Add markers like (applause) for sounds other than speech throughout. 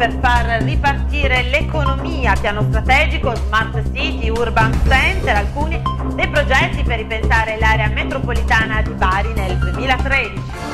per far ripartire l'economia, piano strategico, smart city, urban center, alcuni dei progetti per ripensare l'area metropolitana di Bari nel 2013.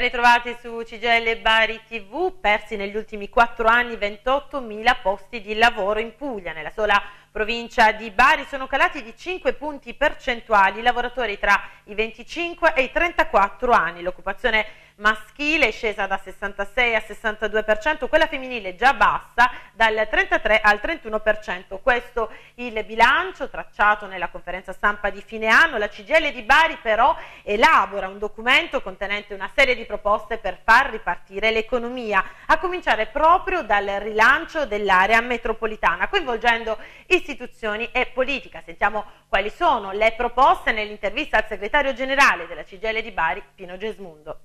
Ben ritrovati su CGL Bari TV, persi negli ultimi 4 anni 28.000 posti di lavoro in Puglia. Nella sola provincia di Bari sono calati di 5 punti percentuali i lavoratori tra i 25 e i 34 anni. L'occupazione maschile è scesa da 66 al 62%, quella femminile già bassa dal 33 al 31%. Questo il bilancio tracciato nella conferenza stampa di fine anno. La CGL di Bari però elabora un documento contenente una serie di proposte per far ripartire l'economia, a cominciare proprio dal rilancio dell'area metropolitana, coinvolgendo istituzioni e politica. Sentiamo quali sono le proposte nell'intervista al segretario generale della CGL di Bari, Pino Gesmundo.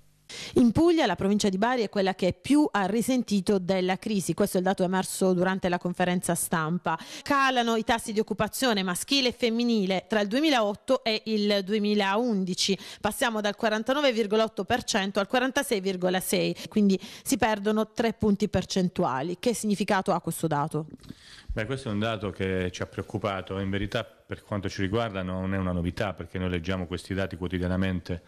In Puglia la provincia di Bari è quella che più ha risentito della crisi, questo è il dato emerso durante la conferenza stampa. Calano i tassi di occupazione maschile e femminile tra il 2008 e il 2011, passiamo dal 49,8% al 46,6%, quindi si perdono 3 punti percentuali. Che significato ha questo dato? Beh, questo è un dato che ci ha preoccupato, in verità per quanto ci riguarda non è una novità perché noi leggiamo questi dati quotidianamente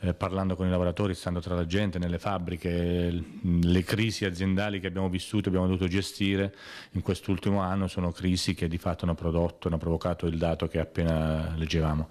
eh, parlando con i lavoratori, stando tra la gente, nelle fabbriche, mm, le crisi aziendali che abbiamo vissuto, e abbiamo dovuto gestire in quest'ultimo anno sono crisi che di fatto hanno prodotto, hanno provocato il dato che appena leggevamo.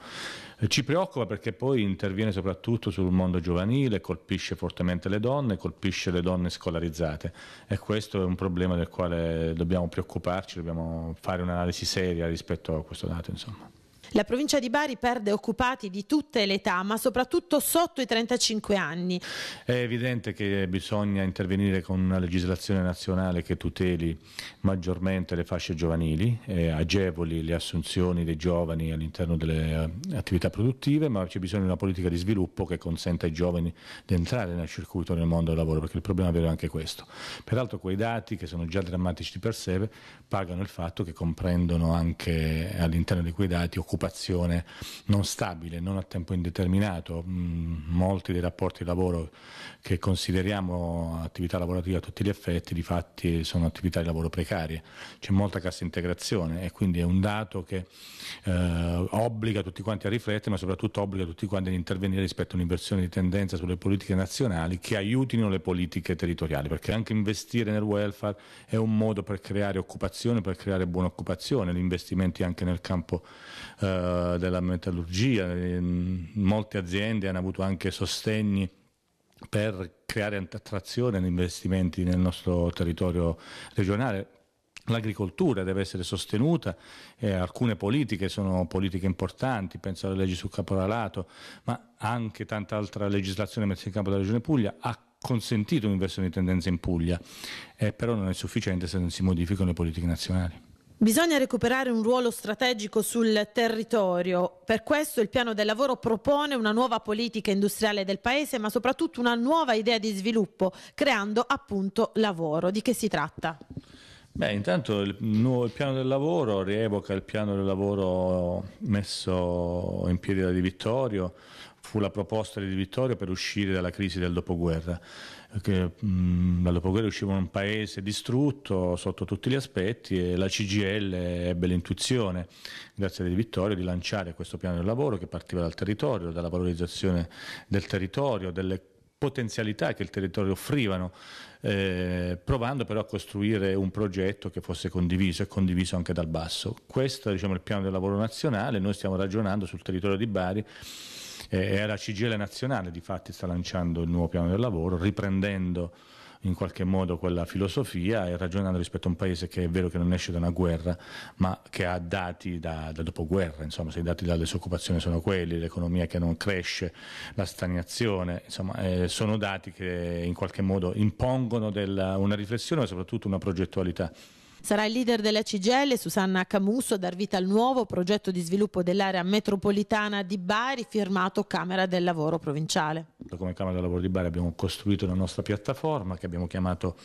Eh, ci preoccupa perché poi interviene soprattutto sul mondo giovanile, colpisce fortemente le donne, colpisce le donne scolarizzate e questo è un problema del quale dobbiamo preoccuparci, dobbiamo fare un'analisi seria rispetto a questo dato. Insomma. La provincia di Bari perde occupati di tutte le età, ma soprattutto sotto i 35 anni. È evidente che bisogna intervenire con una legislazione nazionale che tuteli maggiormente le fasce giovanili, e eh, agevoli le assunzioni dei giovani all'interno delle eh, attività produttive, ma c'è bisogno di una politica di sviluppo che consenta ai giovani di entrare nel circuito nel mondo del lavoro, perché il problema vero è anche questo. Peraltro quei dati, che sono già drammatici di per sé, pagano il fatto che comprendono anche eh, all'interno di quei dati occupati un'occupazione non stabile, non a tempo indeterminato. Mm, molti dei rapporti di lavoro che consideriamo attività lavorativa a tutti gli effetti, di fatti sono attività di lavoro precarie. C'è molta cassa integrazione e quindi è un dato che eh, obbliga tutti quanti a riflettere, ma soprattutto obbliga tutti quanti ad intervenire rispetto a un'inversione di tendenza sulle politiche nazionali che aiutino le politiche territoriali, perché anche investire nel welfare è un modo per creare occupazione, per creare buona occupazione, gli investimenti anche nel campo eh, eh, della metallurgia, ehm, molte aziende hanno avuto anche sostegni per creare attrazione agli investimenti nel nostro territorio regionale. L'agricoltura deve essere sostenuta, eh, alcune politiche sono politiche importanti, penso alle leggi sul caporalato, ma anche tanta altra legislazione messa in campo dalla Regione Puglia ha consentito un'inversione di tendenza in Puglia, eh, però non è sufficiente se non si modificano le politiche nazionali. Bisogna recuperare un ruolo strategico sul territorio, per questo il piano del lavoro propone una nuova politica industriale del Paese, ma soprattutto una nuova idea di sviluppo, creando appunto lavoro. Di che si tratta? Beh, intanto il, nuovo, il, piano del lavoro rievoca il piano del lavoro messo in piedi da Di Vittorio, fu la proposta di Di Vittorio per uscire dalla crisi del dopoguerra. Che, mh, dal dopoguerra usciva un paese distrutto sotto tutti gli aspetti e la CGL ebbe l'intuizione, grazie a Di Vittorio, di lanciare questo piano del lavoro che partiva dal territorio, dalla valorizzazione del territorio, delle potenzialità che il territorio offrivano, eh, provando però a costruire un progetto che fosse condiviso e condiviso anche dal basso. Questo è diciamo, il piano del lavoro nazionale, noi stiamo ragionando sul territorio di Bari eh, è la CGL nazionale di fatti sta lanciando il nuovo piano del lavoro, riprendendo in qualche modo quella filosofia e ragionando rispetto a un paese che è vero che non esce da una guerra, ma che ha dati da, da dopoguerra, insomma, se i dati della disoccupazione sono quelli, l'economia che non cresce, la stagnazione, insomma, eh, sono dati che in qualche modo impongono della, una riflessione e soprattutto una progettualità. Sarà il leader della CGL, Susanna Camusso, a dar vita al nuovo progetto di sviluppo dell'area metropolitana di Bari, firmato Camera del Lavoro Provinciale. Come Camera del Lavoro di Bari abbiamo costruito la nostra piattaforma, che abbiamo chiamato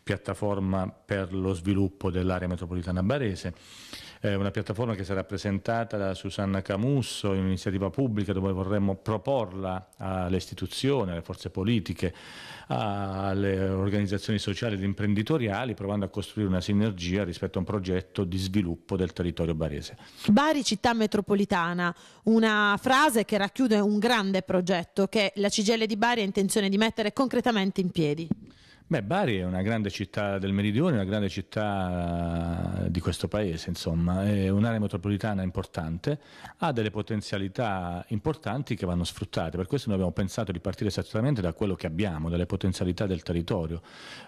piattaforma per lo sviluppo dell'area metropolitana barese eh, una piattaforma che sarà presentata da Susanna Camusso in un'iniziativa pubblica dove vorremmo proporla alle istituzioni, alle forze politiche, alle organizzazioni sociali ed imprenditoriali, provando a costruire una sinergia rispetto a un progetto di sviluppo del territorio barese. Bari città metropolitana, una frase che racchiude un grande progetto che la CGL di Bari ha intenzione di mettere concretamente in piedi. Beh, Bari è una grande città del meridione, una grande città di questo paese, insomma, è un'area metropolitana importante, ha delle potenzialità importanti che vanno sfruttate, per questo noi abbiamo pensato di partire esattamente da quello che abbiamo, dalle potenzialità del territorio.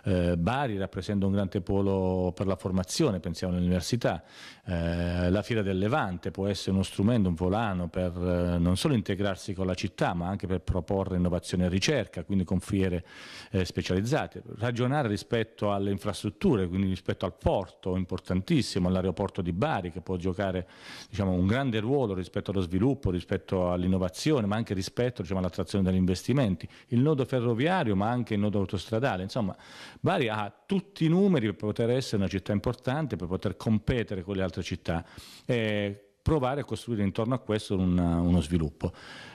Eh, Bari rappresenta un grande polo per la formazione, pensiamo all'università, eh, la Fiera del Levante può essere uno strumento, un volano per eh, non solo integrarsi con la città, ma anche per proporre innovazione e ricerca, quindi con fiere eh, specializzate, ragionare rispetto alle infrastrutture, quindi rispetto al porto importantissimo, importantissimo, l'aeroporto di Bari che può giocare diciamo, un grande ruolo rispetto allo sviluppo, rispetto all'innovazione, ma anche rispetto diciamo, all'attrazione degli investimenti, il nodo ferroviario ma anche il nodo autostradale, insomma Bari ha tutti i numeri per poter essere una città importante, per poter competere con le altre città. E, provare a costruire intorno a questo una, uno sviluppo.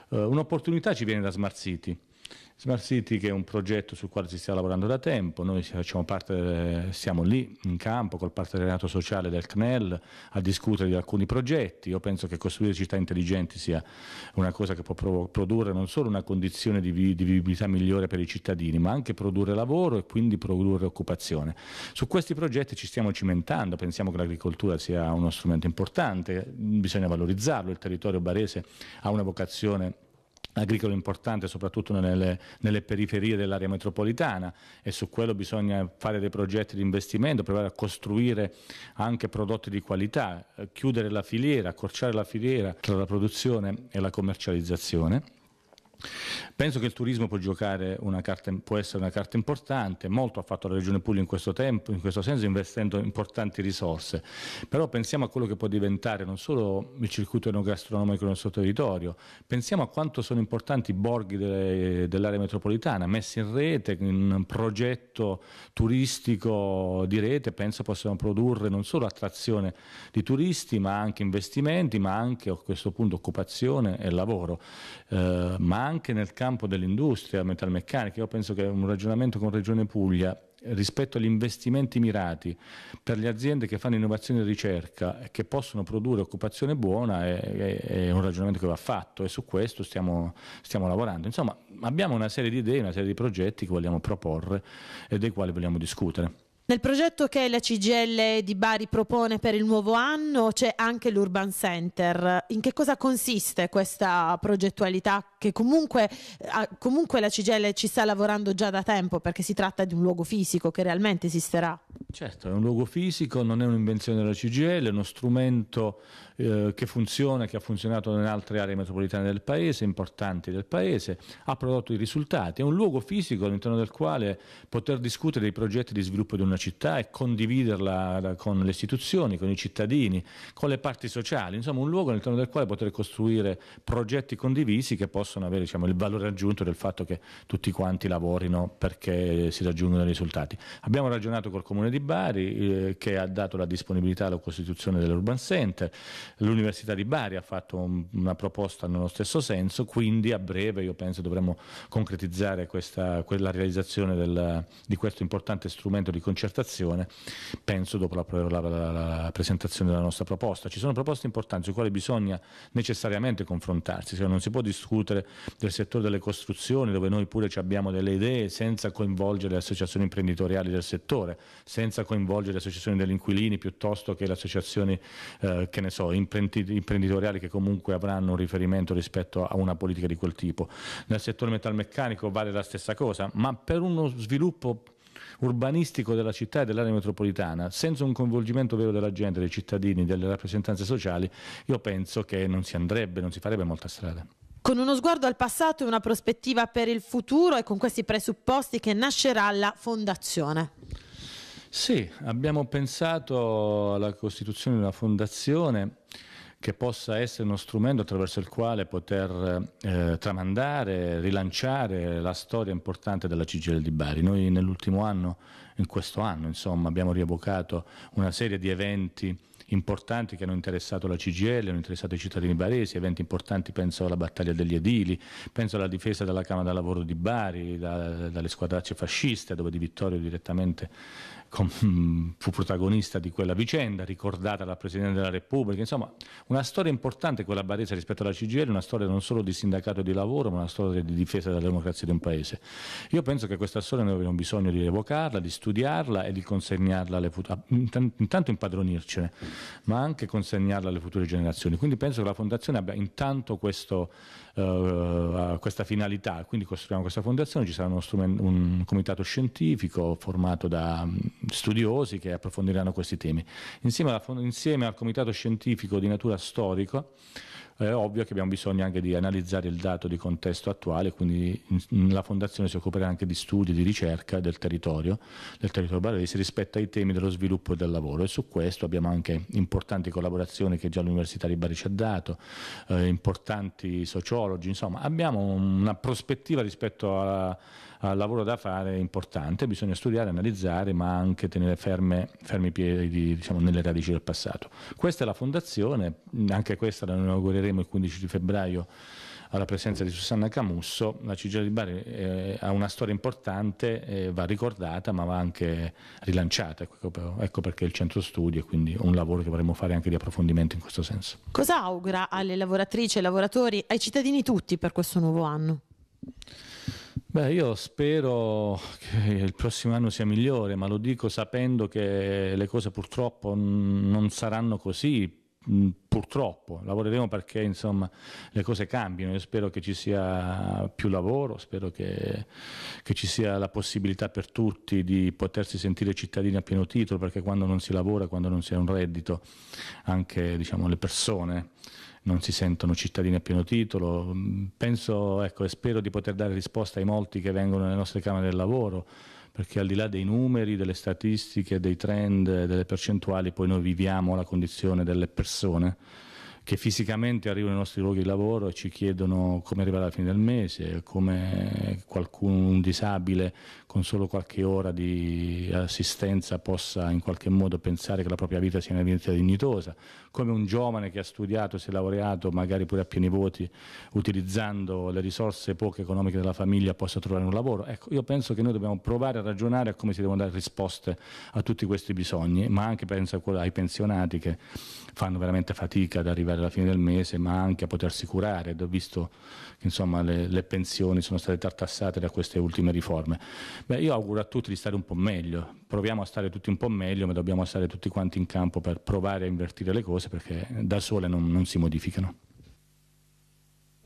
Uh, un'opportunità ci viene da Smart City Smart City che è un progetto sul quale si sta lavorando da tempo, noi parte, siamo lì in campo col partenariato sociale del CNEL a discutere di alcuni progetti, io penso che costruire città intelligenti sia una cosa che può produrre non solo una condizione di, di vivibilità migliore per i cittadini, ma anche produrre lavoro e quindi produrre occupazione. Su questi progetti ci stiamo cimentando, pensiamo che l'agricoltura sia uno strumento importante, bisogna valorizzarlo, il territorio barese ha una vocazione importante agricolo importante soprattutto nelle, nelle periferie dell'area metropolitana e su quello bisogna fare dei progetti di investimento, provare a costruire anche prodotti di qualità, eh, chiudere la filiera, accorciare la filiera tra la produzione e la commercializzazione. Penso che il turismo può, carta, può, essere una carta importante, molto ha fatto la Regione Puglia in questo tempo, in questo senso investendo importanti risorse, però pensiamo a quello che può diventare non solo il circuito enogastronomico del nostro territorio, pensiamo a quanto sono importanti i borghi dell'area metropolitana, messi in rete, in un progetto turistico di rete, penso possano produrre non solo attrazione di turisti, ma anche investimenti, ma anche a questo punto occupazione e lavoro, eh, ma anche nel campo dell'industria metalmeccanica. Io penso che un ragionamento con Regione Puglia rispetto agli investimenti mirati per le aziende che fanno innovazione e ricerca e che possono produrre occupazione buona è, è, è, un ragionamento che va fatto e su questo stiamo, stiamo, lavorando. Insomma, abbiamo una serie di idee, una serie di progetti che vogliamo proporre e dei quali vogliamo discutere. Nel progetto che la CGL di Bari propone per il nuovo anno c'è anche l'Urban Center. In che cosa consiste questa progettualità? che comunque, eh, comunque la CGL ci sta lavorando già da tempo perché si tratta di un luogo fisico che realmente esisterà. Certo, è un luogo fisico, non è un'invenzione della CGL, è uno strumento eh, che funziona, che ha funzionato in altre aree metropolitane del paese, importanti del paese, ha prodotto i risultati, è un luogo fisico all'interno del quale poter discutere dei progetti di sviluppo di una città e condividerla eh, con le istituzioni, con i cittadini, con le parti sociali, insomma un luogo all'interno del quale poter costruire progetti condivisi che possano possono avere diciamo, il valore aggiunto del fatto che tutti quanti lavorino perché si raggiungono i risultati. Abbiamo ragionato col Comune di Bari eh, che ha dato la disponibilità alla costituzione dell'Urban Center, l'Università di Bari ha fatto un, una proposta nello stesso senso, quindi a breve io penso dovremmo concretizzare questa, la realizzazione del, di questo importante strumento di concertazione, penso dopo la, la, la, la presentazione della nostra proposta. Ci sono proposte importanti su quali bisogna necessariamente confrontarsi, cioè non si può discutere sempre del settore delle costruzioni, dove noi pure abbiamo delle idee senza coinvolgere le associazioni imprenditoriali del settore, senza coinvolgere le associazioni degli inquilini piuttosto che le associazioni eh, che so, imprenditoriali che comunque avranno un riferimento rispetto a una politica di quel tipo. Nel settore metalmeccanico vale la stessa cosa, ma per uno sviluppo urbanistico della città e dell'area metropolitana, senza un coinvolgimento vero della gente, dei cittadini, delle rappresentanze sociali, io penso che non si andrebbe, non si farebbe molta strada con uno sguardo al passato e una prospettiva per il futuro è con questi presupposti che nascerà la fondazione. Sì, abbiamo pensato alla costituzione di una fondazione che possa essere uno strumento attraverso il quale poter eh, tramandare, rilanciare la storia importante della CGL di Bari. Noi nell'ultimo anno, in questo anno, insomma, abbiamo rievocato una serie di eventi importanti che hanno interessato la CGL, hanno interessato i cittadini baresi, eventi importanti, penso alla battaglia degli edili, penso alla difesa della Camera del Lavoro di Bari, da, dalle squadracce fasciste, dove Di Vittorio direttamente com- ecco, (laughs) fu protagonista di quella vicenda, ricordata dal Presidente della Repubblica, insomma una storia importante quella barese rispetto alla CGL, una storia non solo di sindacato e di lavoro, ma una storia di difesa della democrazia di un Paese. Io penso che questa storia noi abbiamo bisogno di evocarla, di studiarla e di consegnarla alle future, ah, intanto impadronircene, ma anche consegnarla alle future generazioni. Quindi penso che la Fondazione abbia intanto questo, uh, questa finalità, quindi costruiamo questa Fondazione, ci sarà un comitato scientifico formato da studiosi che approfondiranno questi temi. Insieme, alla, insieme al Comitato Scientifico di Natura Storico, eh, è ovvio che abbiamo bisogno anche di analizzare il dato di contesto attuale, quindi la Fondazione si occuperà anche di studi, di ricerca del territorio, del territorio barese rispetto ai temi dello sviluppo e del lavoro e su questo abbiamo anche importanti collaborazioni che già l'Università di Bari ci ha dato, eh, importanti sociologi, insomma abbiamo una prospettiva rispetto a, al lavoro da fare importante, bisogna studiare, analizzare ma anche tenere ferme, fermi i piedi diciamo, nelle radici del passato. Questa è la Fondazione, anche questa la inaugureremo incontreremo il 15 di febbraio alla presenza di Susanna Camusso, la Cigella di Bari eh, ha una storia importante, eh, va ricordata ma va anche rilanciata, ecco, ecco, ecco perché il centro studi e quindi un lavoro che vorremmo fare anche di approfondimento in questo senso. Cosa augura alle lavoratrici, ai lavoratori, ai cittadini tutti per questo nuovo anno? Beh, io spero che il prossimo anno sia migliore, ma lo dico sapendo che le cose purtroppo non saranno così Mm, purtroppo lavoreremo perché insomma, le cose cambiano io spero che ci sia più lavoro spero che, che, ci sia la possibilità per tutti di potersi sentire cittadini a pieno titolo perché quando non si lavora quando non si ha un reddito anche diciamo, le persone non si sentono cittadini a pieno titolo mm, penso ecco, e spero di poter dare risposta ai molti che vengono nelle nostre camere del lavoro perché al di là dei numeri, delle statistiche, dei trend, delle percentuali, poi noi viviamo la condizione delle persone che fisicamente arrivano nei nostri luoghi di lavoro e ci chiedono come arrivare alla fine del mese, come qualcuno, un disabile con solo qualche ora di assistenza possa in qualche modo pensare che la propria vita sia una vita dignitosa, come un giovane che ha studiato, si è laureato, magari pure a pieni voti, utilizzando le risorse poche economiche della famiglia possa trovare un lavoro. Ecco, io penso che noi dobbiamo provare a ragionare a come si devono dare risposte a tutti questi bisogni, ma anche penso ai pensionati che fanno veramente fatica ad arrivare pagare alla fine del mese, ma anche a potersi curare, visto che insomma, le, le, pensioni sono state tartassate da queste ultime riforme. Beh, io auguro a tutti di stare un po' meglio, proviamo a stare tutti un po' meglio, ma dobbiamo stare tutti quanti in campo per provare a invertire le cose perché da sole non, non si modificano.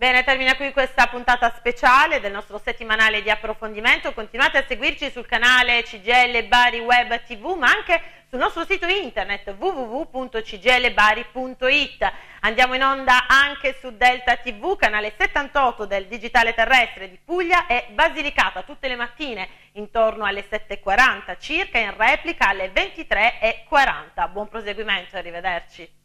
Bene, termina qui questa puntata speciale del nostro settimanale di approfondimento. Continuate a seguirci sul canale CGL Bari Web TV, ma anche sul nostro sito internet www.cglebari.it. Andiamo in onda anche su Delta TV, canale 78 del Digitale Terrestre di Puglia e Basilicata, tutte le mattine intorno alle 7.40 circa, in replica alle 23.40. Buon proseguimento, arrivederci.